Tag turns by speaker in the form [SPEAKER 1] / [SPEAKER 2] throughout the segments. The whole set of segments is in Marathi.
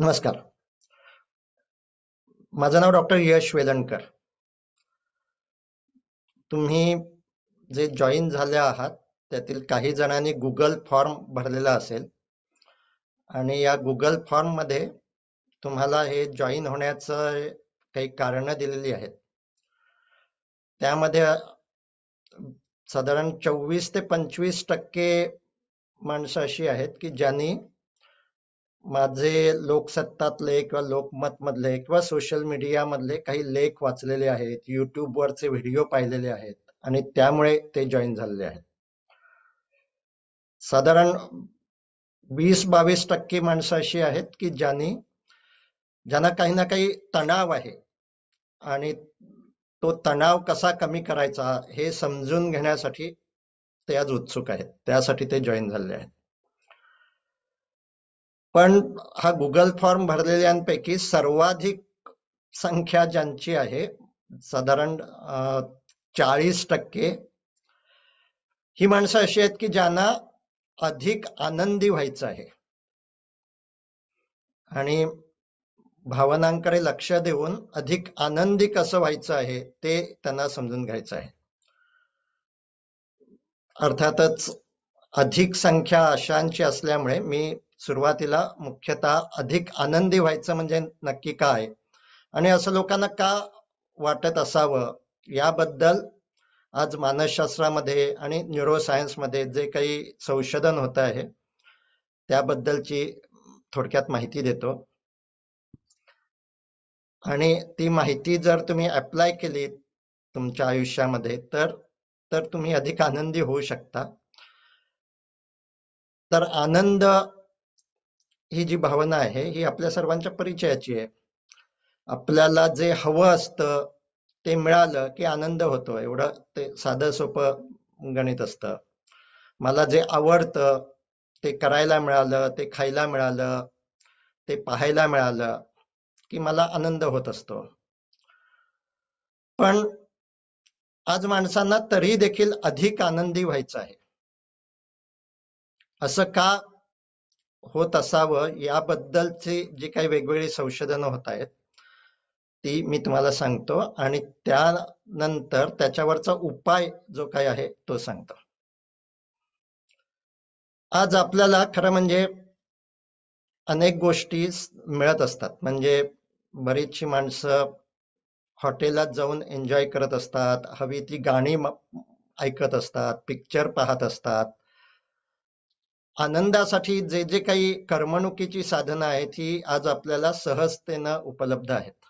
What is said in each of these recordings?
[SPEAKER 1] नमस्कार माझं नाव डॉक्टर यश वेलणकर तुम्ही जे जॉईन झाले आहात त्यातील काही जणांनी गुगल फॉर्म भरलेला असेल आणि या गुगल फॉर्म मध्ये तुम्हाला हे जॉईन होण्याचं काही कारण दिलेली आहेत त्यामध्ये साधारण चोवीस ते पंचवीस टक्के माणसं अशी आहेत की ज्यांनी माझे लोकसत्तातले किंवा लोकमत मधले किंवा सोशल मीडिया मधले काही लेख वाचलेले आहेत युट्यूबवरचे व्हिडिओ पाहिलेले आहेत आणि त्यामुळे ते जॉईन झालेले आहेत साधारण वीस बावीस टक्के माणसं अशी आहेत की ज्यांनी ज्यांना काही ना काही तणाव आहे आणि तो तणाव कसा कमी करायचा हे समजून घेण्यासाठी ते आज उत्सुक आहेत त्यासाठी ते जॉईन झाले आहेत पण हा गुगल फॉर्म भरलेल्यांपैकी सर्वाधिक संख्या ज्यांची आहे साधारण चाळीस टक्के ही माणसं अशी आहेत की ज्यांना अधिक आनंदी व्हायचं आहे आणि भावनांकडे लक्ष देऊन अधिक आनंदी कसं व्हायचं आहे ते त्यांना समजून घ्यायचं आहे अर्थातच अधिक संख्या अशांची असल्यामुळे मी सुरुवातीला मुख्यतः अधिक आनंदी व्हायचं म्हणजे नक्की काय आणि असं लोकांना का वाटत असावं याबद्दल आज मानसशास्त्रामध्ये आणि सायन्समध्ये जे काही संशोधन होत आहे त्याबद्दलची थोडक्यात माहिती देतो आणि ती माहिती जर तुम्ही अप्लाय केली तुमच्या आयुष्यामध्ये तर तर तुम्ही अधिक आनंदी होऊ शकता तर आनंद ही जी भावना आहे ही आपल्या सर्वांच्या परिचयाची आहे आपल्याला जे हवं असतं ते मिळालं की आनंद होतो एवढं ते साधं सोपं गणित असतं मला जे आवडतं ते करायला मिळालं ते खायला मिळालं ते पाहायला मिळालं की मला आनंद होत असतो पण आज माणसांना तरी देखील अधिक आनंदी व्हायचं आहे असं का होत असावं याबद्दलचे जे काही वेगवेगळी संशोधन होत आहेत ती मी तुम्हाला सांगतो आणि त्यानंतर त्याच्यावरचा उपाय जो काही आहे तो सांगतो आज आपल्याला खरं म्हणजे अनेक गोष्टी मिळत असतात म्हणजे बरीचशी माणसं हॉटेलात जाऊन एन्जॉय करत असतात हवी ती गाणी ऐकत असतात पिक्चर पाहत असतात आनंदासाठी जे जे काही करमणुकीची साधनं आहेत ही आज आपल्याला सहजतेनं उपलब्ध आहेत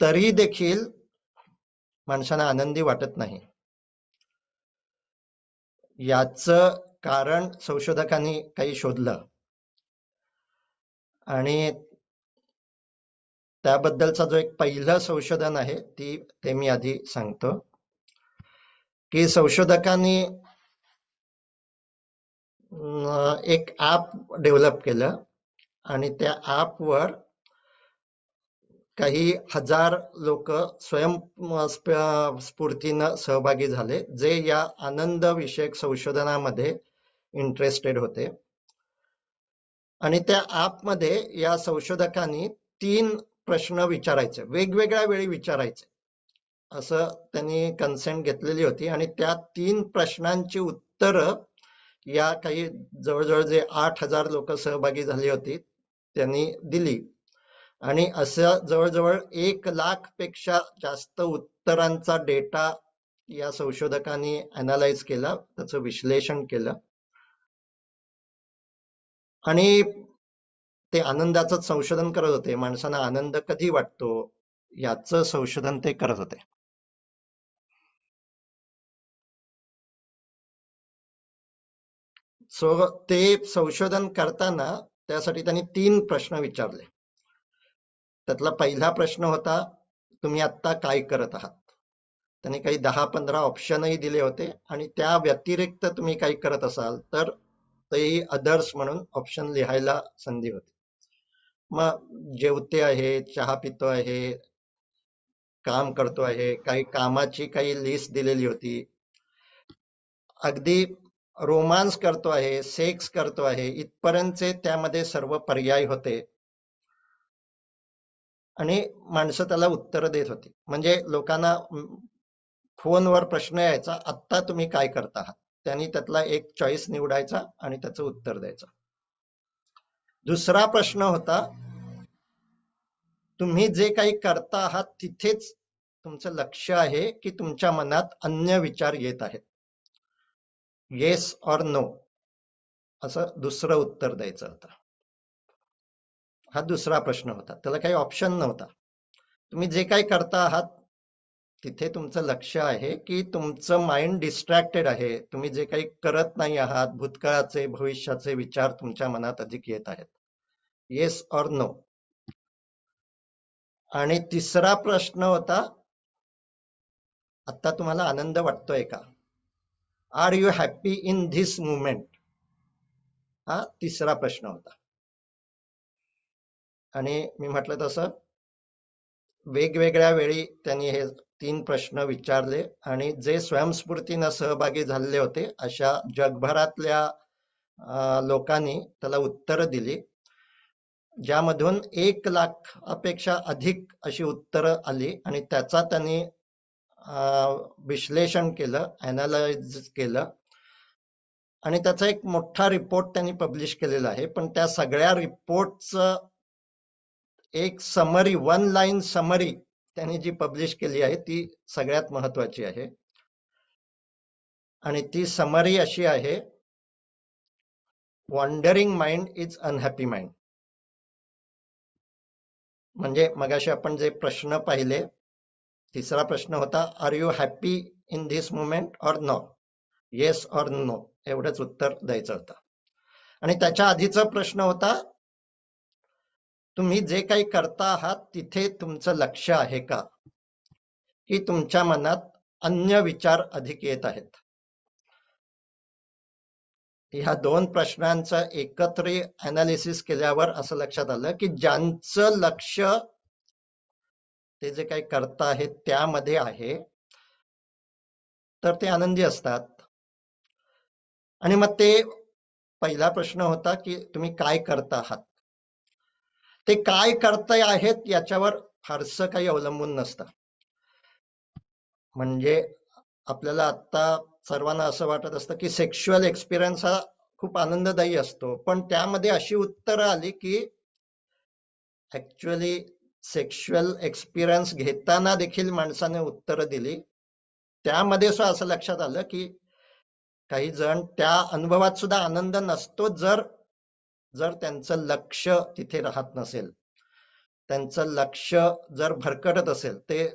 [SPEAKER 1] तरी देखील माणसांना आनंदी वाटत नाही याच कारण संशोधकांनी काही शोधलं आणि त्याबद्दलचा जो एक पहिलं संशोधन आहे ती ते मी आधी सांगतो की संशोधकांनी एक ॲप डेव्हलप केलं आणि त्या ॲपवर काही हजार लोक स्वयं स्फूर्तीनं सहभागी झाले जे या आनंद विषयक संशोधनामध्ये इंटरेस्टेड होते आणि त्या मध्ये या संशोधकांनी तीन प्रश्न विचारायचे वेगवेगळ्या वेळी विचारायचे असं त्यांनी कन्सेंट घेतलेली होती आणि त्या तीन प्रश्नांची उत्तरं या काही जवळजवळ जे आठ हजार लोक सहभागी झाली होती त्यांनी दिली आणि असं जवळजवळ एक लाख पेक्षा जास्त उत्तरांचा डेटा या संशोधकांनी अनालाइज केला त्याचं विश्लेषण केलं आणि ते आनंदाचं संशोधन करत होते माणसांना आनंद कधी वाटतो याचं संशोधन ते करत होते सो ते संशोधन करताना त्यासाठी त्यांनी तीन प्रश्न विचारले त्यातला पहिला प्रश्न होता तुम्ही आत्ता काय करत आहात त्यांनी काही दहा पंधरा ऑप्शनही दिले होते आणि त्या व्यतिरिक्त तुम्ही काही करत असाल तर तेही अदर्स म्हणून ऑप्शन लिहायला संधी होती मग जेवते आहे चहा पितो आहे काम करतो आहे काही कामाची काही लिस्ट दिलेली होती अगदी रोमांस करतो आहे सेक्स करतो आहे इथपर्यंतचे त्यामध्ये सर्व पर्याय होते आणि माणसं त्याला उत्तर देत होती म्हणजे लोकांना फोनवर प्रश्न यायचा आत्ता तुम्ही काय करता आहात त्यांनी त्यातला एक चॉईस निवडायचा आणि त्याचं उत्तर द्यायचं दुसरा प्रश्न होता तुम्ही जे काही करता आहात तिथेच तुमचं लक्ष आहे की तुमच्या मनात अन्य विचार येत आहेत येस ऑर नो असं दुसरं उत्तर द्यायचं होतं हा दुसरा प्रश्न होता त्याला काही ऑप्शन नव्हता तुम्ही जे काही करता आहात तिथे तुमचं लक्ष आहे की तुमचं माइंड डिस्ट्रॅक्टेड आहे तुम्ही जे काही करत नाही आहात भूतकाळाचे भविष्याचे विचार तुमच्या मनात अधिक येत आहेत येस ऑर नो आणि तिसरा प्रश्न होता आता तुम्हाला आनंद वाटतोय का are you happy in this moment हा तिसरा प्रश्न होता आणि मी म्हटलं तसं वेगवेगळ्या वेळी त्यांनी हे तीन प्रश्न विचारले आणि जे स्वयंस्फूर्तीनं सहभागी झाले होते अशा जगभरातल्या लोकांनी त्याला उत्तर दिली ज्यामधून एक लाख अपेक्षा अधिक अशी उत्तरं आली आणि त्याचा त्यांनी विश्लेषण केलं अनालाइज केलं आणि त्याचा एक मोठा रिपोर्ट त्यांनी पब्लिश केलेला आहे पण त्या सगळ्या रिपोर्टच एक समरी वन लाईन समरी त्यांनी जी पब्लिश केली आहे ती सगळ्यात महत्वाची आहे आणि ती समरी अशी आहे wandering mind is unhappy mind म्हणजे मगाशी आपण जे प्रश्न पाहिले तिसरा प्रश्न होता are you happy in this moment or no yes or no एवढंच उत्तर द्यायचं होतं आणि त्याच्या आधीचा प्रश्न होता तुम्ही जे काही करता आहात तिथे तुमचं लक्ष आहे का की तुमच्या मनात अन्य विचार अधिक येत आहेत ह्या दोन प्रश्नांचं एकत्र अनालिसिस केल्यावर असं लक्षात आलं की ज्यांचं लक्ष ते जे काही करता आहेत त्यामध्ये आहे तर ते आनंदी असतात आणि मग ते पहिला प्रश्न होता की तुम्ही काय करत आहात ते काय करताय आहेत याच्यावर फारसं काही अवलंबून नसत म्हणजे आपल्याला आता सर्वांना असं वाटत असतं की सेक्शुअल एक्सपिरियन्स हा खूप आनंददायी असतो पण त्यामध्ये अशी उत्तर आली की ऍक्च्युअली सेक्शुअल एक्सपिरियन्स घेताना देखील माणसाने उत्तर दिली त्यामध्ये सुद्धा असं लक्षात आलं की काही जण त्या अनुभवात सुद्धा आनंद नसतो जर जर त्यांचं लक्ष तिथे राहत नसेल त्यांचं लक्ष जर भरकटत असेल ते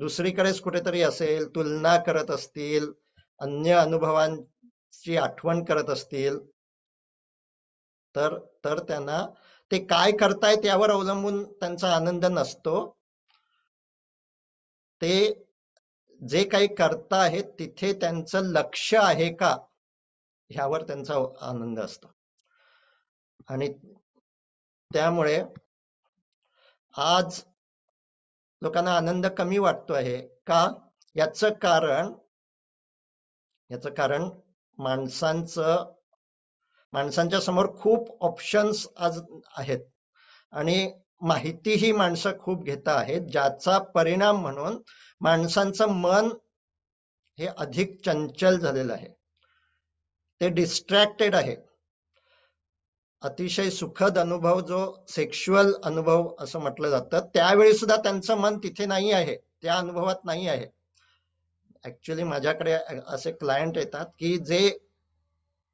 [SPEAKER 1] दुसरीकडेच कुठेतरी असेल तुलना करत असतील अन्य अनुभवांची आठवण करत असतील तर तर त्यांना ते काय करतायत यावर अवलंबून त्यांचा आनंद नसतो ते जे काही करता आहेत तिथे त्यांचं लक्ष आहे का ह्यावर त्यांचा आनंद असतो आणि त्यामुळे आज लोकांना आनंद कमी वाटतो आहे का याच कारण याच कारण माणसांचं माणसांच्या समोर खूप ऑप्शन्स आज आहेत आणि माहिती ही माणसं खूप घेत आहेत ज्याचा परिणाम म्हणून माणसांचं मन हे अधिक चंचल झालेलं आहे ते डिस्ट्रॅक्टेड आहे अतिशय सुखद अनुभव जो सेक्शुअल अनुभव असं म्हटलं जातं त्यावेळी सुद्धा त्यांचं मन तिथे नाही आहे त्या अनुभवात नाही आहे ऍक्च्युली माझ्याकडे असे क्लायंट येतात की जे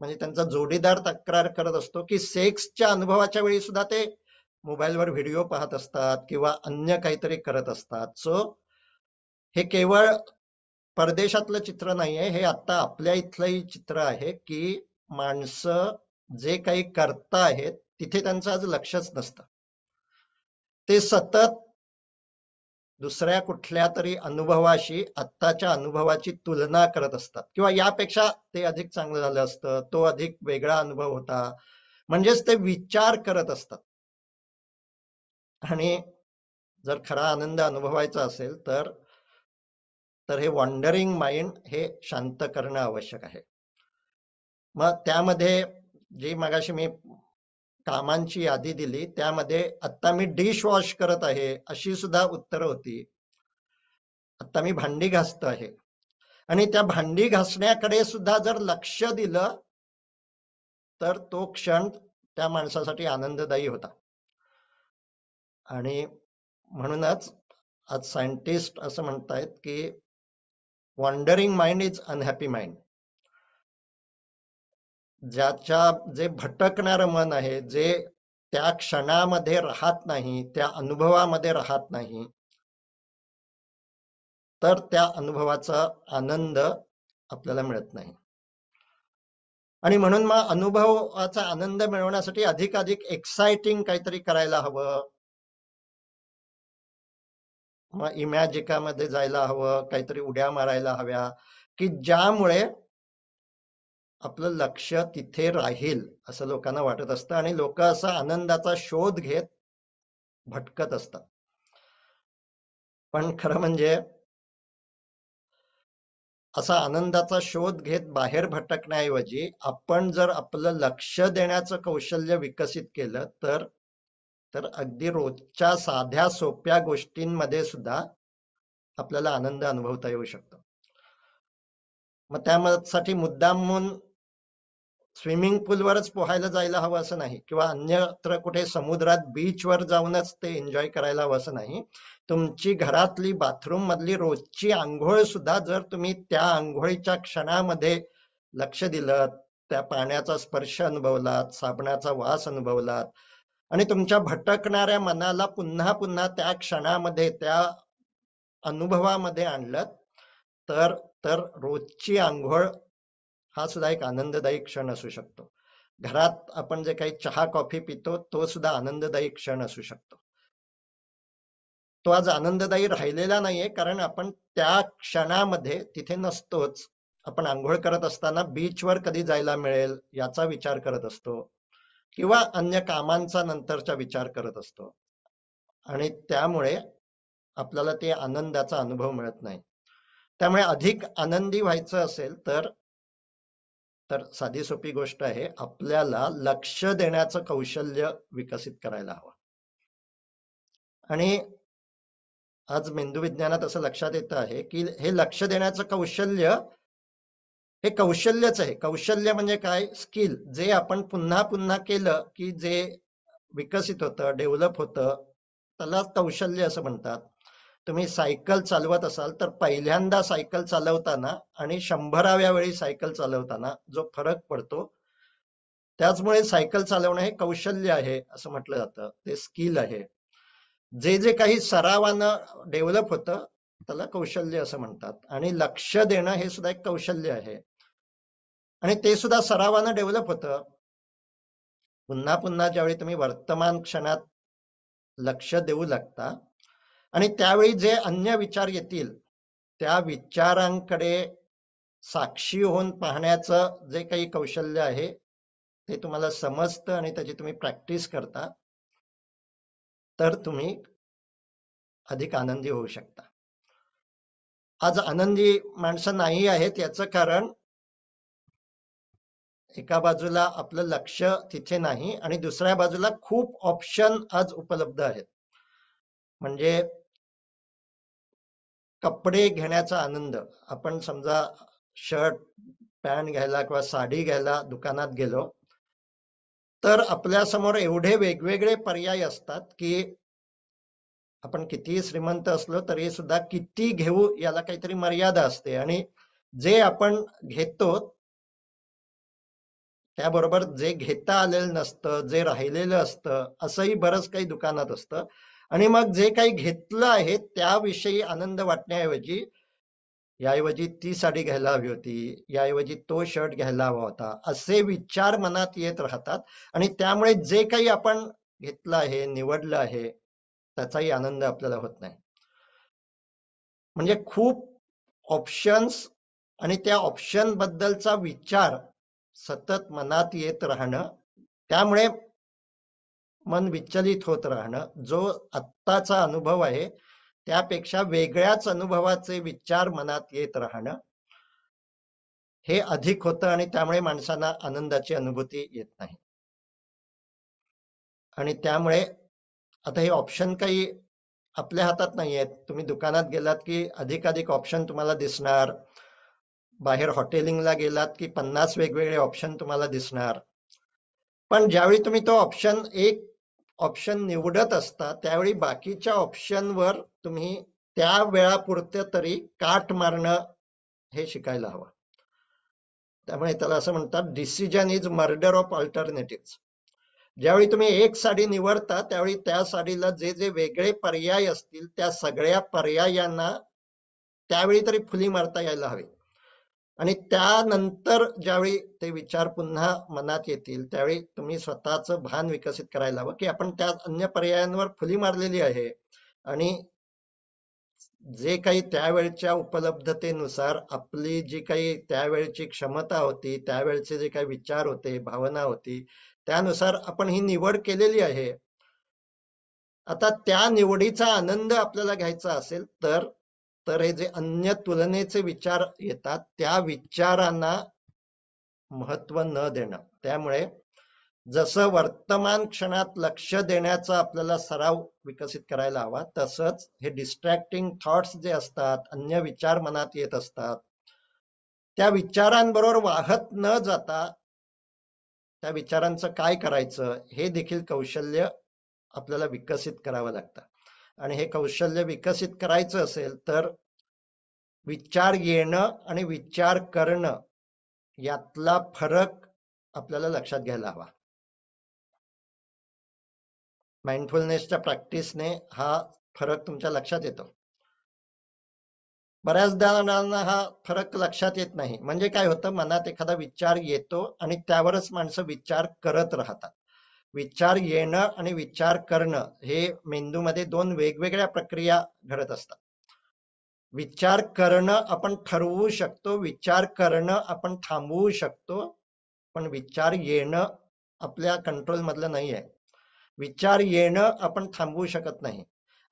[SPEAKER 1] म्हणजे त्यांचा जोडीदार तक्रार करत असतो की सेक्सच्या अनुभवाच्या वेळी सुद्धा ते मोबाईलवर व्हिडिओ पाहत असतात किंवा अन्य काहीतरी करत असतात सो हे केवळ परदेशातलं चित्र नाहीये हे आता आपल्या इथलंही चित्र आहे की माणसं जे काही करता आहेत तिथे त्यांचं आज लक्षच नसतं ते सतत दुसऱ्या कुठल्या तरी अनुभवाशी आत्ताच्या अनुभवाची तुलना करत असतात किंवा यापेक्षा ते अधिक चांगलं झालं असतं तो अधिक वेगळा अनुभव होता म्हणजेच ते विचार करत असतात आणि जर खरा आनंद अनुभवायचा असेल तर तर हे वॉन्डरिंग माइंड हे शांत करणं आवश्यक आहे मग त्यामध्ये जी मगाशी मी कामांची यादी दिली त्यामध्ये आता मी डिश वॉश करत आहे अशी सुद्धा उत्तर होती आता मी भांडी घासत आहे आणि त्या भांडी घासण्याकडे सुद्धा जर लक्ष दिलं तर तो क्षण त्या माणसासाठी आनंददायी होता आणि म्हणूनच आज सायंटिस्ट असं म्हणतायत की wandering mind is unhappy mind ज्याच्या जे भटकणारं मन आहे जे त्या क्षणामध्ये राहत नाही त्या अनुभवामध्ये राहत नाही तर त्या अनुभवाचा आनंद आपल्याला मिळत नाही आणि म्हणून मग अनुभवाचा आनंद मिळवण्यासाठी अधिक अधिक एक्साइटिंग काहीतरी करायला हवं मग इमॅजिकामध्ये जायला हवं काहीतरी उड्या मारायला हव्या की ज्यामुळे आपलं लक्ष तिथे राहील असं लोकांना वाटत असतं आणि लोक असा आनंदाचा शोध घेत भटकत असतात पण खरं म्हणजे असा आनंदाचा शोध घेत बाहेर भटकण्याऐवजी आपण जर आपलं लक्ष देण्याचं कौशल्य विकसित केलं तर तर अगदी रोजच्या साध्या सोप्या गोष्टींमध्ये सुद्धा आपल्याला आनंद अनुभवता येऊ शकतो मग त्यासाठी मुद्दाम म्हणून स्विमिंग पूलवरच पोहायला जायला हवं असं नाही किंवा अन्यत्र कुठे समुद्रात बीचवर जाऊनच ते एन्जॉय करायला हवं असं नाही तुमची घरातली बाथरूम मधली रोजची आंघोळ सुद्धा जर तुम्ही त्या आंघोळीच्या क्षणामध्ये लक्ष दिलं त्या पाण्याचा स्पर्श अनुभवलात साबणाचा वास अनुभवलात आणि तुमच्या भटकणाऱ्या मनाला पुन्हा पुन्हा त्या क्षणामध्ये त्या अनुभवामध्ये आणलं तर तर रोजची आंघोळ हा सुद्धा एक आनंददायी क्षण असू शकतो घरात आपण जे काही चहा कॉफी पितो तो सुद्धा आनंददायी क्षण असू शकतो तो आज आनंददायी राहिलेला नाहीये कारण आपण त्या क्षणामध्ये तिथे नसतोच आपण आंघोळ करत असताना बीचवर कधी जायला मिळेल याचा विचार करत असतो किंवा अन्य कामांचा नंतरचा विचार करत असतो आणि त्यामुळे आपल्याला ते आनंदाचा अनुभव मिळत नाही त्यामुळे अधिक आनंदी व्हायचं असेल तर तर साधी सोपी गोष्ट आहे आपल्याला लक्ष देण्याचं कौशल्य विकसित करायला हवं आणि आज मेंदू विज्ञानात असं लक्षात येत आहे की हे लक्ष देण्याचं कौशल्य हे कौशल्यच आहे कौशल्य म्हणजे काय स्किल जे आपण पुन्हा पुन्हा केलं की जे विकसित होतं डेव्हलप होतं त्याला कौशल्य असं म्हणतात तुम्ही सायकल चालवत असाल तर पहिल्यांदा सायकल चालवताना आणि शंभराव्या वेळी सायकल चालवताना जो फरक पडतो त्याचमुळे सायकल चालवणं हे कौशल्य आहे असं म्हटलं जातं ते स्किल आहे जे जे काही सरावानं डेव्हलप होतं त्याला कौशल्य असं म्हणतात आणि लक्ष देणं हे सुद्धा एक कौशल्य आहे आणि ते सुद्धा सरावानं डेव्हलप होतं पुन्हा पुन्हा ज्यावेळी तुम्ही वर्तमान क्षणात लक्ष देऊ लागता आणि त्यावेळी जे अन्य विचार येतील त्या विचारांकडे साक्षी होऊन पाहण्याचं जे काही कौशल्य आहे ते तुम्हाला समजतं आणि त्याची तुम्ही प्रॅक्टिस करता तर तुम्ही अधिक आनंदी होऊ शकता आज आनंदी माणसं नाही आहेत याच कारण एका बाजूला आपलं लक्ष तिथे नाही आणि दुसऱ्या बाजूला खूप ऑप्शन आज उपलब्ध आहेत म्हणजे कपडे घेण्याचा आनंद आपण समजा शर्ट पॅन्ट घ्यायला किंवा साडी घ्यायला दुकानात गेलो तर आपल्या समोर एवढे वेगवेगळे पर्याय असतात की आपण कितीही श्रीमंत असलो तरी सुद्धा किती घेऊ याला काहीतरी मर्यादा असते आणि जे आपण घेतो त्याबरोबर जे घेता आलेलं नसतं जे राहिलेलं असतं असंही बरंच काही दुकानात असतं आणि मग जे काही घेतलं आहे त्याविषयी आनंद वाटण्याऐवजी याऐवजी ती साडी घ्यायला हवी होती याऐवजी तो शर्ट घ्यायला हवा होता असे विचार मनात येत राहतात आणि त्यामुळे जे काही आपण घेतलं आहे निवडलं आहे त्याचाही आनंद आपल्याला होत नाही म्हणजे खूप ऑप्शन्स आणि त्या ऑप्शन बद्दलचा विचार सतत मनात येत राहणं त्यामुळे मन विचलित होत राहणं जो आत्ताचा अनुभव आहे त्यापेक्षा वेगळ्याच अनुभवाचे विचार मनात येत राहणं हे अधिक होतं आणि त्यामुळे माणसांना आनंदाची अनुभूती येत नाही आणि त्यामुळे आता हे ऑप्शन काही आपल्या हातात नाही आहेत तुम्ही दुकानात गेलात की अधिकाधिक ऑप्शन तुम्हाला दिसणार बाहेर हॉटेलिंगला गेलात की पन्नास वेगवेगळे ऑप्शन तुम्हाला दिसणार पण ज्यावेळी तुम्ही तो ऑप्शन एक ऑप्शन निवडत असता त्यावेळी बाकीच्या ऑप्शनवर तुम्ही त्या वेळापुरतं तरी काट मारणं हे शिकायला हवं त्यामुळे त्याला असं म्हणतात decision is murder of alternative ज्यावेळी तुम्ही एक साडी निवडता त्यावेळी त्या साडीला जे जे वेगळे पर्याय असतील त्या सगळ्या पर्यायांना त्यावेळी तरी फुली मारता यायला हवी आणि त्यानंतर ज्यावेळी ते विचार पुन्हा मनात येतील त्यावेळी तुम्ही स्वतःच भान विकसित करायला हवं की आपण त्या अन्य पर्यायांवर फुली मारलेली आहे आणि जे काही त्यावेळच्या उपलब्धतेनुसार आपली जी काही त्यावेळची क्षमता होती त्यावेळचे जे काही विचार होते भावना होती त्यानुसार आपण ही निवड केलेली आहे आता त्या निवडीचा आनंद आपल्याला घ्यायचा असेल तर तर हे जे अन्य तुलनेचे विचार येतात त्या विचारांना महत्व न देणं त्यामुळे जसं वर्तमान क्षणात लक्ष देण्याचा आपल्याला सराव विकसित करायला हवा तसंच हे डिस्ट्रॅक्टिंग थॉट्स जे असतात अन्य विचार मनात येत असतात त्या विचारांबरोबर वाहत न जाता त्या विचारांचं काय करायचं हे देखील कौशल्य आपल्याला विकसित करावं लागतं आणि हे कौशल्य विकसित करायचं असेल तर विचार येणं आणि विचार करणं यातला फरक आपल्याला लक्षात घ्यायला हवा माइंडफुलनेसच्या प्रॅक्टिसने हा फरक तुमच्या लक्षात येतो बऱ्याच जणांना हा फरक लक्षात येत नाही म्हणजे काय होतं मनात एखादा विचार येतो आणि त्यावरच माणसं विचार करत राहतात विचार येणं आणि विचार करणं हे मेंदूमध्ये दोन वेगवेगळ्या प्रक्रिया घडत असतात विचार करणं आपण ठरवू शकतो विचार करणं आपण थांबवू शकतो पण विचार येणं आपल्या मधलं नाही आहे विचार येणं आपण थांबवू शकत नाही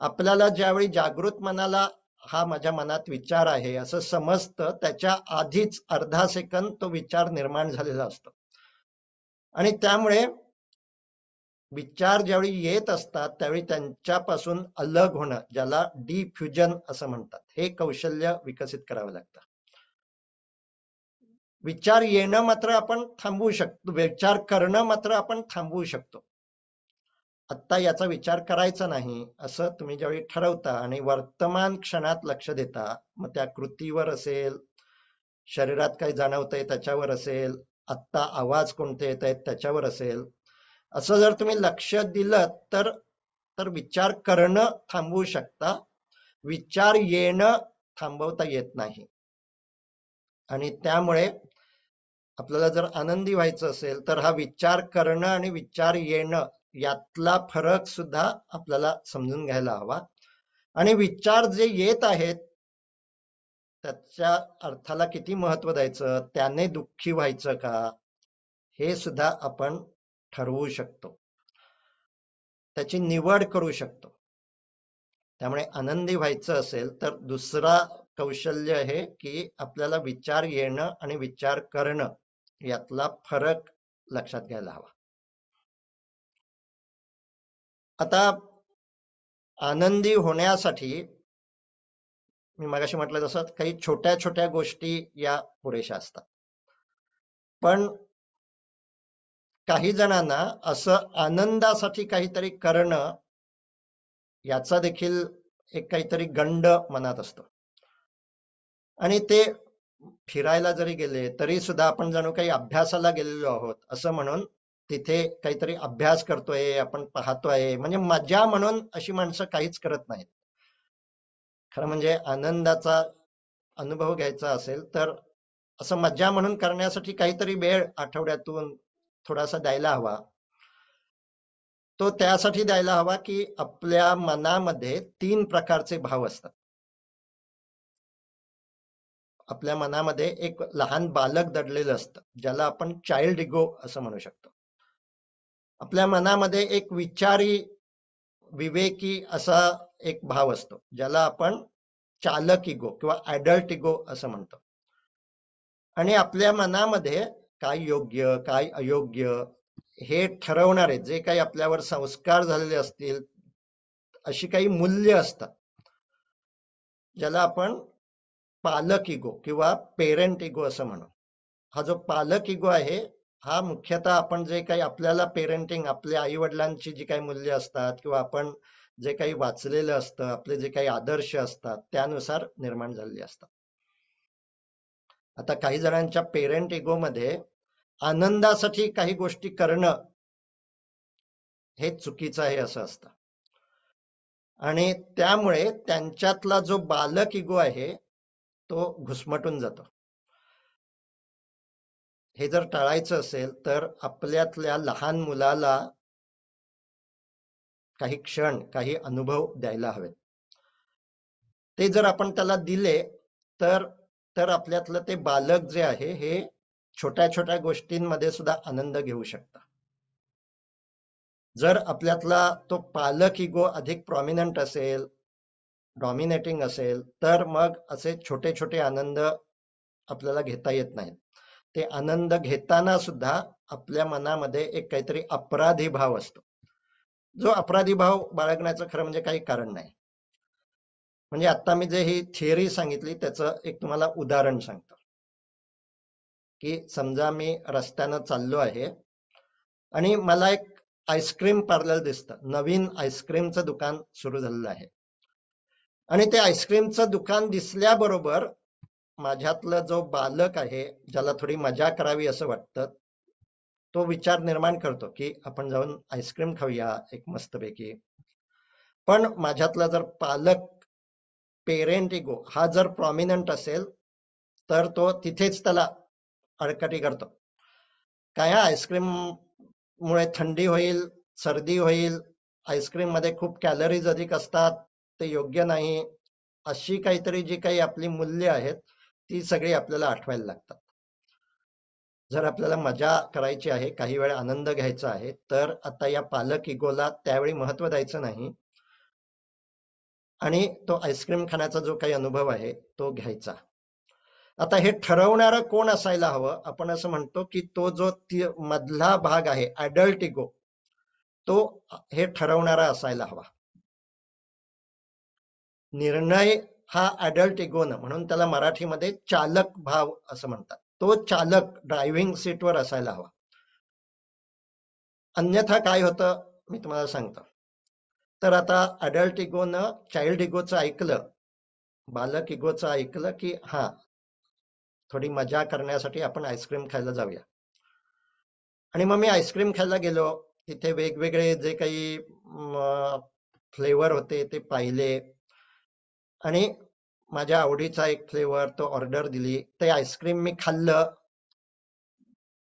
[SPEAKER 1] आपल्याला ज्यावेळी जागृत मनाला हा माझ्या मनात विचार आहे असं समजतं त्याच्या आधीच अर्धा सेकंद तो विचार निर्माण झालेला असतो आणि त्यामुळे विचार ज्यावेळी येत असतात त्यावेळी त्यांच्यापासून अलग होणं ज्याला डिफ्युजन असं म्हणतात हे कौशल्य विकसित करावं लागतं विचार येणं मात्र आपण थांबवू शकतो विचार करणं मात्र आपण थांबवू शकतो आत्ता याचा विचार करायचा नाही असं तुम्ही ज्यावेळी ठरवता आणि वर्तमान क्षणात लक्ष देता मग त्या कृतीवर असेल शरीरात जाणवत आहे त्याच्यावर असेल आत्ता आवाज कोणते येत आहेत त्याच्यावर असेल असं जर तुम्ही लक्ष दिलं तर तर विचार करणं थांबवू शकता विचार येणं थांबवता येत नाही आणि त्यामुळे आपल्याला जर आनंदी व्हायचं असेल तर हा विचार करणं आणि विचार येणं यातला फरक सुद्धा आपल्याला समजून घ्यायला हवा आणि विचार जे येत आहेत त्याच्या अर्थाला किती महत्व द्यायचं त्याने दुःखी व्हायचं का हे सुद्धा आपण ठरवू शकतो त्याची निवड करू शकतो त्यामुळे आनंदी व्हायचं असेल तर दुसरा कौशल्य आहे की आपल्याला विचार येणं आणि विचार करणं यातला फरक लक्षात घ्यायला हवा आता आनंदी होण्यासाठी मी मागाशी म्हटलं तसं काही छोट्या छोट्या गोष्टी या पुरेशा असतात पण काही जणांना असं आनंदासाठी काहीतरी करणं याचा देखील एक काहीतरी गंड मनात असतो आणि ते फिरायला जरी गेले तरी सुद्धा आपण जणू काही अभ्यासाला गेलेलो आहोत असं म्हणून तिथे काहीतरी अभ्यास करतोय आपण पाहतोय म्हणजे मजा म्हणून अशी माणसं काहीच करत नाहीत खरं म्हणजे आनंदाचा अनुभव घ्यायचा असेल तर असं मज्जा म्हणून करण्यासाठी काहीतरी वेळ आठवड्यातून थोडासा द्यायला हवा तो त्यासाठी द्यायला हवा की आपल्या मनामध्ये तीन प्रकारचे भाव असतात आपल्या मनामध्ये एक लहान बालक दडलेलं असतं ज्याला आपण चाइल्ड इगो असं म्हणू शकतो आपल्या मनामध्ये एक विचारी विवेकी असा एक भाव असतो ज्याला आपण चालक इगो किंवा ऍडल्ट इगो असं म्हणतो आणि आपल्या मनामध्ये काय योग्य काय अयोग्य हे ठरवणारे जे काही आपल्यावर संस्कार झालेले असतील अशी काही मूल्य असतात ज्याला आपण पालक इगो किंवा पेरेंट इगो असं म्हणू हा जो पालक इगो आहे हा मुख्यतः आपण जे काही आपल्याला पेरेंटिंग आपल्या आई वडिलांची जी काही मूल्य असतात किंवा आपण जे काही वाचलेलं असतं आपले जे काही आदर्श असतात त्यानुसार निर्माण झालेले असतात आता काही जणांच्या पेरेंट इगो मध्ये आनंदासाठी काही गोष्टी करणं हे चुकीचं आहे असं असतं आणि त्यामुळे त्यांच्यातला जो बालक इगो आहे तो घुसमटून जातो हे जर टाळायचं असेल तर आपल्यातल्या लहान मुलाला काही क्षण काही अनुभव द्यायला हवेत ते जर आपण त्याला दिले तर तर आपल्यातलं ते बालक जे आहे हे छोट्या छोट्या गोष्टींमध्ये सुद्धा आनंद घेऊ शकता जर आपल्यातला तो पालक इगो अधिक प्रॉमिनंट असेल डॉमिनेटिंग असेल तर मग असे छोटे छोटे आनंद आपल्याला घेता येत नाहीत ते आनंद घेताना सुद्धा आपल्या मनामध्ये एक काहीतरी अपराधी भाव असतो जो अपराधी भाव बाळगण्याचं खरं म्हणजे काही कारण नाही म्हणजे आता मी जे ही थिअरी सांगितली त्याचं एक तुम्हाला उदाहरण सांगतो की समजा मी रस्त्यानं चाललो आहे आणि मला एक आईस्क्रीम पार्लर दिसतं नवीन आईस्क्रीमचं दुकान सुरू झालेलं आहे आणि ते आईस्क्रीमचं दुकान दिसल्याबरोबर माझ्यातला जो बालक आहे ज्याला थोडी मजा करावी असं वाटतं तो विचार निर्माण करतो की आपण जाऊन आईस्क्रीम खाऊया एक मस्तपैकी पण माझ्यातला जर पालक पेरेंट इगो हा जर प्रॉमिनंट असेल तर तो तिथेच त्याला अडकटी करतो काय आईस्क्रीम मुळे थंडी होईल सर्दी होईल आईस्क्रीम मध्ये खूप कॅलरीज अधिक असतात ते योग्य नाही अशी काहीतरी जी काही आपली मूल्य आहेत ती सगळी आपल्याला आठवायला लागतात जर आपल्याला मजा करायची आहे काही वेळ आनंद घ्यायचा आहे तर आता या पालक इगोला त्यावेळी महत्व द्यायचं नाही आणि तो आईस्क्रीम खाण्याचा जो काही अनुभव आहे तो घ्यायचा आता हे ठरवणारं कोण असायला हवं आपण असं म्हणतो की तो जो मधला भाग आहे अडल्ट इगो तो हे ठरवणारा असायला हवा निर्णय हा इगो न म्हणून त्याला मराठीमध्ये चालक भाव असं म्हणतात तो चालक ड्रायव्हिंग सीटवर असायला हवा अन्यथा काय होतं मी तुम्हाला सांगतो तर आता अडल्ट न चाइल्ड इगोचं ऐकलं बालक इगोचं ऐकलं की हा थोडी मजा करण्यासाठी आपण आईस्क्रीम खायला जाऊया आणि मग मी आईस्क्रीम खायला गेलो तिथे वेगवेगळे जे काही फ्लेवर होते ते पाहिले आणि माझ्या आवडीचा एक फ्लेवर तो ऑर्डर दिली ते आईस्क्रीम मी खाल्लं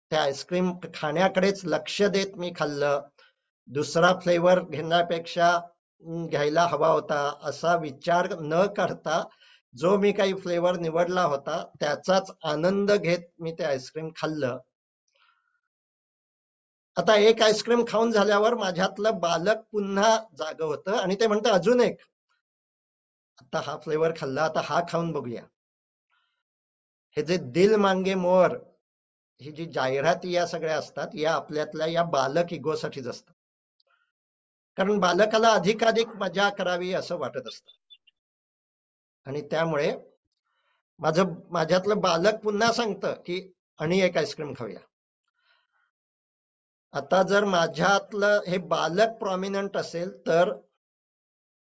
[SPEAKER 1] त्या आईस्क्रीम खाण्याकडेच लक्ष देत मी खाल्लं दुसरा फ्लेवर घेण्यापेक्षा घ्यायला हवा होता असा विचार न करता जो मी काही फ्लेवर निवडला होता त्याचाच आनंद घेत मी ते आईस्क्रीम खाल्लं आता एक आईस्क्रीम खाऊन झाल्यावर माझ्यातलं बालक पुन्हा जाग होत आणि ते म्हणतं अजून एक आता हा फ्लेवर खाल्ला आता हा खाऊन बघूया हे जे दिल मांगे मोर ही जी जाहिराती या सगळ्या असतात या आपल्यातल्या या बालक इगोसाठीच असतात कारण बालकाला अधिकाधिक मजा करावी असं वाटत असतं आणि त्यामुळे माझं माझ्यातलं बालक पुन्हा सांगतं की आणि एक आईस्क्रीम खाऊया आता जर माझ्यातलं हे बालक प्रॉमिनंट असेल तर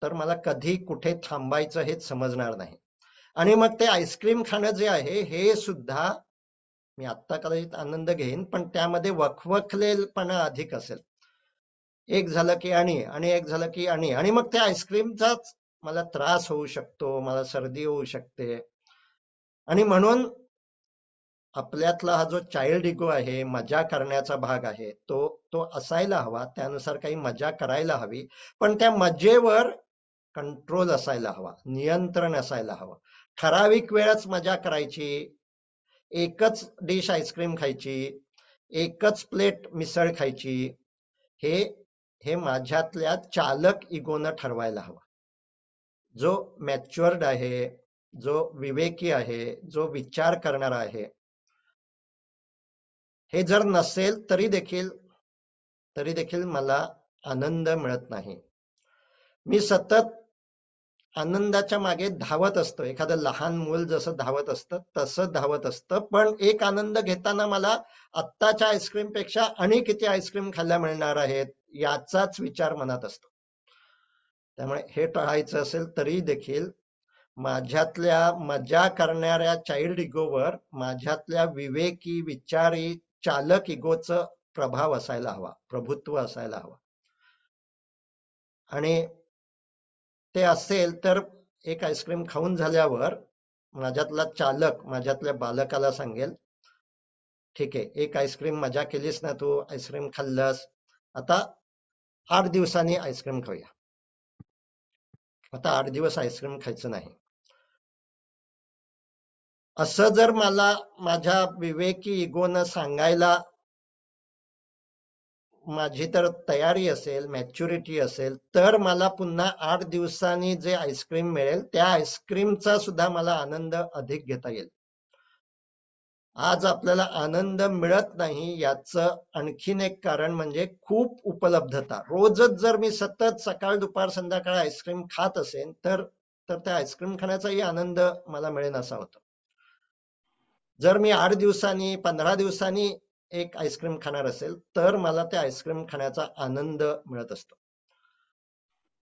[SPEAKER 1] तर मला कधी कुठे थांबायचं हे समजणार नाही आणि मग ते आईस्क्रीम खाणं जे आहे हे सुद्धा मी आत्ता कदाचित आनंद घेईन पण त्यामध्ये वखवखलेलपणा अधिक असेल एक झालं की आणि आणि एक झालं की आणि आणि मग त्या आईस्क्रीमचाच मला त्रास होऊ शकतो मला सर्दी होऊ शकते आणि म्हणून आपल्यातला हा जो चाइल्ड इगो आहे मजा करण्याचा भाग आहे तो तो असायला हवा त्यानुसार काही मजा करायला हवी पण त्या मजेवर कंट्रोल असायला हवा नियंत्रण असायला हवं ठराविक वेळच मजा करायची एकच डिश आईस्क्रीम खायची एकच प्लेट मिसळ खायची हे हे माझ्यातल्या चालक इगोनं ठरवायला हवं जो मॅच्युअर्ड आहे जो विवेकी आहे जो विचार करणार आहे हे जर नसेल तरी देखील तरी देखील मला आनंद मिळत नाही मी सतत आनंदाच्या मागे धावत असतो एखादं लहान मूल जसं धावत असतं तसं धावत असतं पण एक आनंद घेताना मला आत्ताच्या आईस्क्रीम पेक्षा आणि किती आईस्क्रीम खायला मिळणार आहेत याचाच विचार मनात असतो त्यामुळे हे टाळायचं असेल तरी देखील माझ्यातल्या मजा करणाऱ्या चाइल्ड इगोवर माझ्यातल्या विवेकी विचारी चालक इगोचं प्रभाव असायला हवा प्रभुत्व असायला हवा आणि ते असेल तर एक आईस्क्रीम खाऊन झाल्यावर माझ्यातला चालक माझ्यातल्या बालकाला सांगेल ठीक आहे एक आईस्क्रीम मजा केलीस ना तू आईस्क्रीम खाल्लंस आता आठ दिवसांनी आईस्क्रीम खाऊया आता आठ दिवस आईस्क्रीम खायचं नाही असं जर मला माझ्या विवेकी इगोनं सांगायला माझी तर तयारी असेल मॅच्युरिटी असेल तर मला पुन्हा आठ दिवसांनी जे आईस्क्रीम मिळेल त्या आईस्क्रीमचा सुद्धा मला आनंद अधिक घेता येईल आज आपल्याला आनंद मिळत नाही याच आणखीन एक कारण म्हणजे खूप उपलब्धता रोजच जर मी सतत सकाळ दुपार संध्याकाळ आईस्क्रीम खात असेल तर तर त्या आईस्क्रीम खाण्याचाही आनंद मला मिळेल असा होतो जर मी आठ दिवसांनी पंधरा दिवसांनी एक आईस्क्रीम खाणार असेल तर मला त्या आईस्क्रीम खाण्याचा आनंद मिळत असतो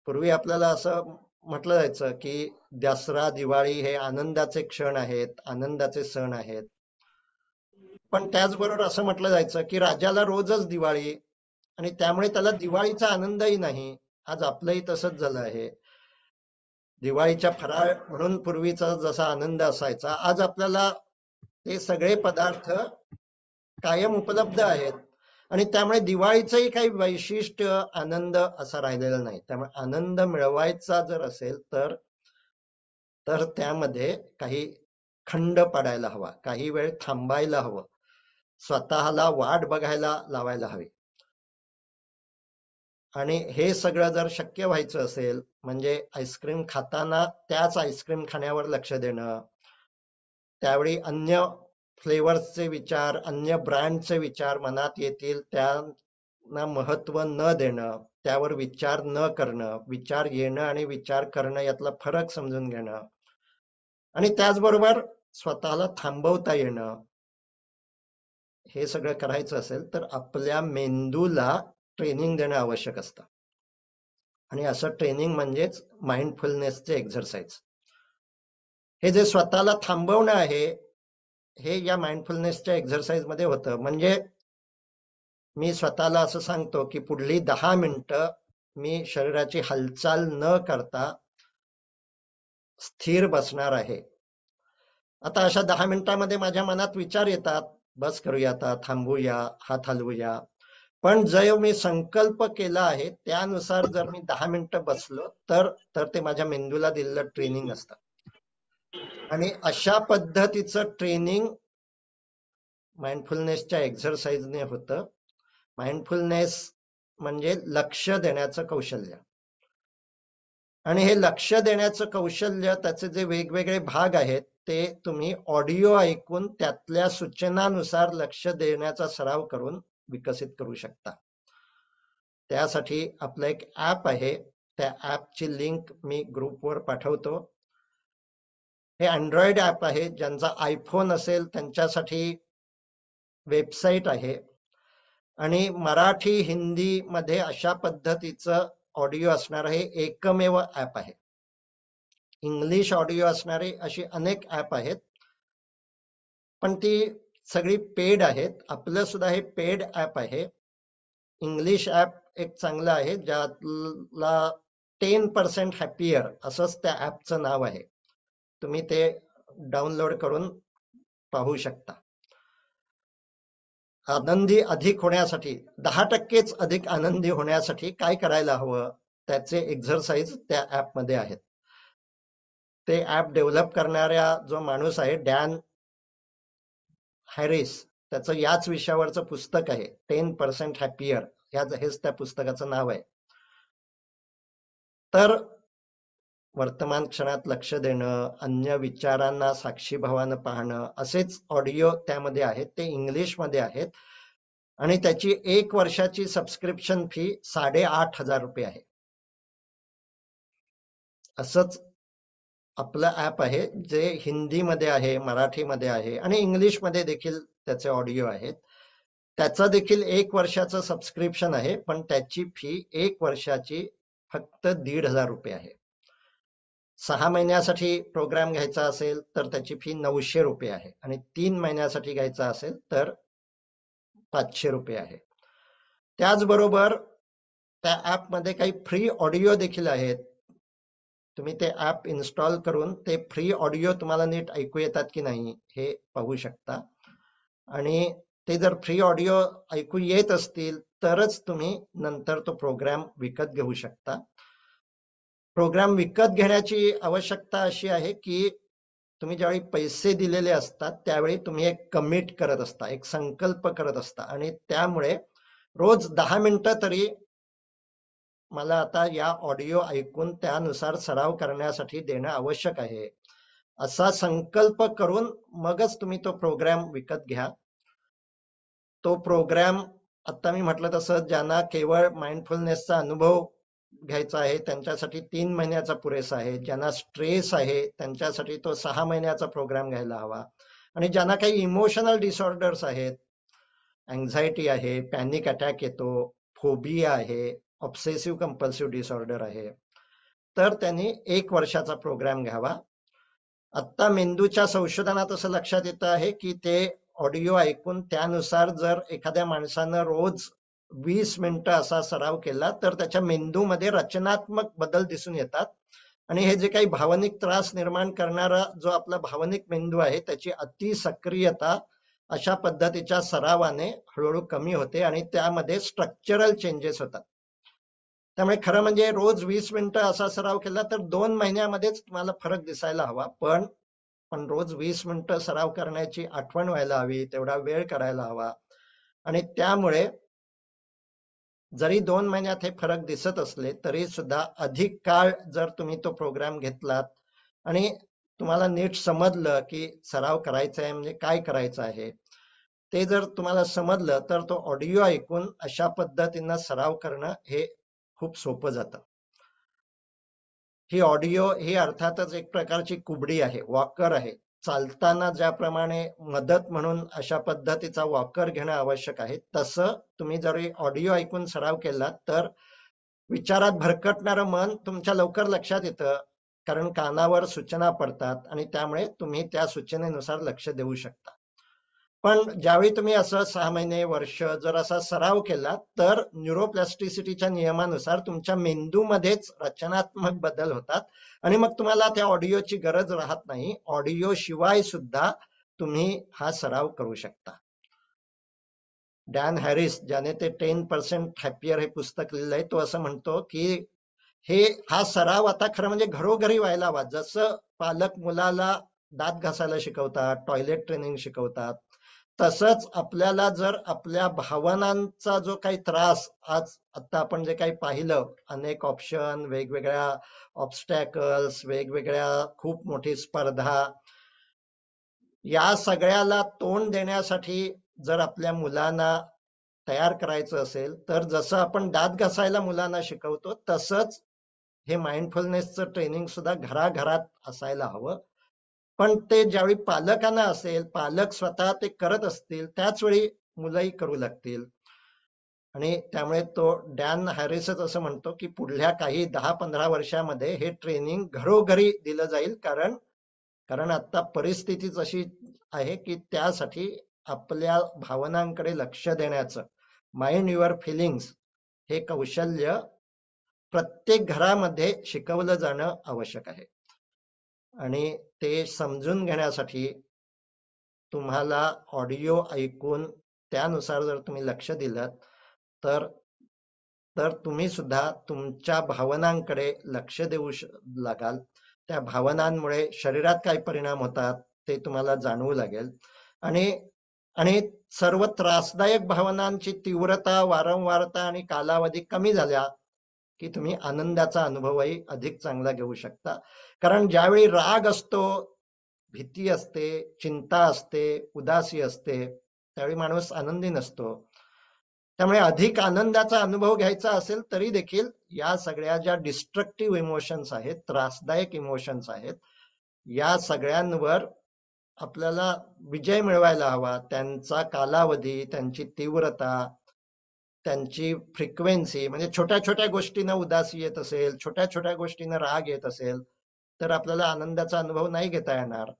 [SPEAKER 1] पूर्वी आपल्याला असं म्हटलं जायचं की दसरा दिवाळी हे आनंदाचे क्षण आहेत आनंदाचे सण आहेत पण त्याचबरोबर असं म्हटलं जायचं की राजाला रोजच दिवाळी आणि त्यामुळे त्याला दिवाळीचा आनंदही नाही आज आपलंही तसंच झालं आहे दिवाळीच्या फराळ म्हणून पूर्वीचा जसा आनंद असायचा आज आपल्याला ते सगळे पदार्थ कायम उपलब्ध आहेत आणि त्यामुळे दिवाळीचंही काही वैशिष्ट्य आनंद असा राहिलेला नाही त्यामुळे आनंद मिळवायचा जर असेल तर तर त्यामध्ये काही खंड पडायला हवा काही वेळ थांबायला हवं स्वतःला वाट बघायला लावायला हवी आणि हे सगळं जर शक्य व्हायचं असेल म्हणजे आईस्क्रीम खाताना त्याच आईस्क्रीम खाण्यावर लक्ष देणं त्यावेळी अन्य फ्लेवर्सचे विचार अन्य ब्रँडचे विचार मनात येतील त्यांना महत्व न देणं त्यावर विचार न करणं विचार येणं आणि विचार करणं यातला फरक समजून घेणं आणि त्याचबरोबर स्वतःला थांबवता येणं हे सगळं करायचं असेल तर आपल्या मेंदूला ट्रेनिंग देणं आवश्यक असतं आणि असं ट्रेनिंग म्हणजेच माइंडफुलनेसचे एक्झरसाइज हे जे स्वतःला थांबवणं आहे हे या माइंडफुलनेसच्या एक्झरसाइज मध्ये होतं म्हणजे मी स्वतःला असं सांगतो की पुढली दहा मिनिटं मी शरीराची हालचाल न करता स्थिर बसणार आहे आता अशा दहा मिनिटांमध्ये माझ्या मनात विचार येतात बस करूया आता थांबूया हात हलवूया पण जय मी संकल्प केला आहे त्यानुसार जर मी दहा मिनिटं बसलो तर तर ते माझ्या मेंदूला दिलेलं ट्रेनिंग असत आणि अशा पद्धतीचं ट्रेनिंग माइंडफुलनेसच्या एक्झरसाइजने होत माइंडफुलनेस म्हणजे लक्ष देण्याचं कौशल्य आणि हे लक्ष देण्याचं कौशल्य त्याचे जे वेगवेगळे भाग आहेत ते तुम्ही ऑडिओ ऐकून त्यातल्या सूचनानुसार लक्ष देण्याचा सराव करून विकसित करू शकता त्यासाठी आपलं एक ऍप आहे त्या ऍपची लिंक मी ग्रुपवर पाठवतो हे अँड्रॉइड ऍप आहे ज्यांचा आयफोन असेल त्यांच्यासाठी वेबसाईट आहे आणि मराठी हिंदी मध्ये अशा पद्धतीचं ऑडिओ असणार हे एकमेव ऍप आहे इंग्लिश ऑडिओ असणारे अशी अनेक ऍप आहेत पण ती सगळी पेड आहेत आपलं सुद्धा हे पेड ऍप आहे इंग्लिश ऍप एक चांगलं आहे ज्याला टेन पर्सेंट हॅपियर असंच त्या ऍपचं नाव आहे तुम्ही ते डाउनलोड करून पाहू शकता आनंदी अधिक होण्यासाठी दहा टक्केच अधिक आनंदी होण्यासाठी काय करायला हवं त्याचे एक्झरसाइज त्या ऍपमध्ये आहेत ते ऍप डेव्हलप करणाऱ्या जो माणूस आहे डॅन हॅरिस त्याचं याच विषयावरचं पुस्तक आहे टेन पर्सेंट हॅपियर हेच त्या पुस्तकाचं नाव आहे तर वर्तमान क्षणात लक्ष देणं अन्य विचारांना साक्षीभावानं पाहणं असेच ऑडिओ त्यामध्ये आहेत ते इंग्लिशमध्ये आहेत आणि त्याची एक वर्षाची सबस्क्रिप्शन फी साडेआठ हजार रुपये आहे असच आपलं ऍप आहे जे हिंदीमध्ये आहे मराठीमध्ये आहे आणि इंग्लिशमध्ये देखील त्याचे ऑडिओ आहेत त्याचं देखील एक वर्षाचं सबस्क्रिप्शन आहे पण त्याची फी एक वर्षाची फक्त दीड हजार रुपये आहे सहा महिन्यासाठी प्रोग्राम घ्यायचा असेल तर त्याची फी नऊशे रुपये आहे आणि तीन महिन्यासाठी घ्यायचा असेल तर पाचशे रुपये आहे त्याचबरोबर त्या ॲपमध्ये काही फ्री ऑडिओ देखील आहेत तुम्ही ते ॲप इन्स्टॉल करून ते फ्री ऑडिओ तुम्हाला नीट ऐकू येतात की नाही हे पाहू शकता आणि ते जर फ्री ऑडिओ ऐकू येत असतील तरच तुम्ही नंतर तो प्रोग्राम विकत घेऊ शकता प्रोग्राम विकत घेण्याची आवश्यकता अशी आहे की तुम्ही ज्यावेळी पैसे दिलेले असतात त्यावेळी तुम्ही एक कमिट करत असता एक संकल्प करत असता आणि त्यामुळे रोज दहा मिनिटं तरी मला आता या ऑडिओ ऐकून त्यानुसार सराव करण्यासाठी देणं आवश्यक आहे असा संकल्प करून मगच तुम्ही तो प्रोग्राम विकत घ्या तो प्रोग्राम आता मी म्हटलं तसं ज्यांना केवळ माइंडफुलनेसचा अनुभव घ्यायचा आहे त्यांच्यासाठी तीन महिन्याचा पुरेसा आहे ज्यांना स्ट्रेस आहे त्यांच्यासाठी तो सहा महिन्याचा प्रोग्राम घ्यायला हवा आणि ज्यांना काही इमोशनल डिसऑर्डर्स आहेत अँझायटी आहे पॅनिक अटॅक येतो फोबिया आहे ऑब्सेसिव्ह कंपल्सिव्ह डिसऑर्डर आहे तर त्यांनी एक वर्षाचा प्रोग्राम घ्यावा आत्ता मेंदूच्या संशोधनात असं लक्षात येतं आहे की ते ऑडिओ ऐकून त्यानुसार जर एखाद्या माणसानं रोज वीस मिनिटं असा सराव केला तर त्याच्या मेंदूमध्ये रचनात्मक बदल दिसून येतात आणि हे जे काही भावनिक त्रास निर्माण करणारा जो आपला भावनिक मेंदू आहे त्याची अति सक्रियता अशा पद्धतीच्या सरावाने हळूहळू कमी होते आणि त्यामध्ये स्ट्रक्चरल चेंजेस होतात त्यामुळे खरं म्हणजे रोज वीस मिनिटं असा सराव केला तर दोन महिन्यामध्येच तुम्हाला फरक दिसायला हवा पण पण रोज वीस मिनिटं सराव करण्याची आठवण व्हायला हवी तेवढा वेळ करायला हवा आणि त्यामुळे जरी दोन महिन्यात हे फरक दिसत असले तरी सुद्धा अधिक काळ जर तुम्ही तो प्रोग्राम घेतलात आणि तुम्हाला नीट समजलं की सराव करायचा आहे म्हणजे काय करायचं आहे ते जर तुम्हाला समजलं तर तो ऑडिओ ऐकून अशा पद्धतीनं सराव करणं हे खूप सोपं जातं ही ऑडिओ ही अर्थातच एक प्रकारची कुबडी आहे वॉकर आहे चालताना ज्याप्रमाणे मदत म्हणून अशा पद्धतीचा वॉकर घेणं आवश्यक आहे तसं तुम्ही जरी ऑडिओ ऐकून सराव केला तर विचारात भरकटणारं मन तुमच्या लवकर लक्षात येतं कारण कानावर सूचना पडतात आणि त्यामुळे तुम्ही त्या सूचनेनुसार लक्ष देऊ शकता पण ज्यावेळी तुम्ही असं सहा महिने वर्ष जर असा सराव केला तर न्यूरोप्लास्टिसिटीच्या नियमानुसार तुमच्या मेंदूमध्येच रचनात्मक बदल होतात आणि मग तुम्हाला त्या ऑडिओची गरज राहत नाही ऑडिओ शिवाय सुद्धा तुम्ही हा सराव करू शकता डॅन हॅरिस ज्याने ते टेन पर्सेंट हॅपियर हे पुस्तक लिहिलं आहे तो असं म्हणतो की हे हा सराव आता खरं म्हणजे घरोघरी व्हायला हवा जसं पालक मुलाला दात घासायला शिकवतात टॉयलेट ट्रेनिंग शिकवतात तसंच आपल्याला जर आपल्या भावनांचा जो काही त्रास आज आता आपण जे काही पाहिलं अनेक ऑप्शन वेगवेगळ्या ऑब्स्टॅकल्स वेगवेगळ्या खूप मोठी स्पर्धा या सगळ्याला तोंड देण्यासाठी जर आपल्या मुलांना तयार करायचं असेल तर जसं आपण दात घासायला मुलांना शिकवतो तसंच हे माइंडफुलनेसचं ट्रेनिंग सुद्धा घराघरात असायला हवं पण ते ज्यावेळी पालकांना असेल पालक स्वतः ते करत असतील त्याच वेळी मुलंही करू लागतील आणि त्यामुळे तो डॅन हॅरिसच असं म्हणतो की पुढल्या काही दहा पंधरा वर्षामध्ये हे ट्रेनिंग घरोघरी दिलं जाईल कारण कारण आता परिस्थितीच अशी आहे की त्यासाठी आपल्या भावनांकडे लक्ष देण्याचं माइंड युअर फिलिंग्स हे कौशल्य प्रत्येक घरामध्ये शिकवलं जाणं आवश्यक आहे आणि ते समजून घेण्यासाठी तुम्हाला ऑडिओ ऐकून त्यानुसार जर तुम्ही लक्ष दिलं तर तर तुम्ही सुद्धा तुमच्या भावनांकडे लक्ष देऊ लागाल त्या भावनांमुळे शरीरात काय परिणाम होतात ते तुम्हाला जाणवू लागेल आणि आणि सर्व त्रासदायक भावनांची तीव्रता वारंवारता आणि कालावधी कमी झाल्या की तुम्ही आनंदाचा अनुभवही अधिक चांगला घेऊ शकता कारण ज्यावेळी राग असतो भीती असते चिंता असते उदासी असते त्यावेळी माणूस आनंदी नसतो त्यामुळे अधिक आनंदाचा अनुभव घ्यायचा असेल तरी देखील या सगळ्या ज्या डिस्ट्रक्टिव्ह इमोशन्स आहेत त्रासदायक इमोशन्स आहेत या सगळ्यांवर आपल्याला विजय मिळवायला हवा त्यांचा कालावधी त्यांची तीव्रता त्यांची फ्रिक्वेन्सी म्हणजे छोट्या छोट्या गोष्टीनं उदासी येत असेल छोट्या छोट्या गोष्टीनं राग येत असेल तर आपल्याला आनंदाचा अनुभव नाही घेता येणार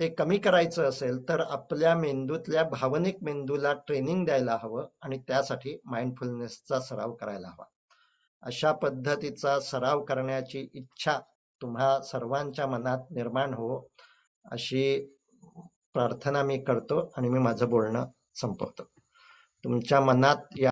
[SPEAKER 1] ते कमी करायचं असेल तर आपल्या मेंदूतल्या भावनिक मेंदूला ट्रेनिंग द्यायला हवं आणि त्यासाठी माइंडफुलनेसचा सराव करायला हवा अशा पद्धतीचा सराव करण्याची इच्छा तुम्हा सर्वांच्या मनात निर्माण हो अशी प्रार्थना मी करतो आणि मी माझं बोलणं संपवतो तुमच्या मनात या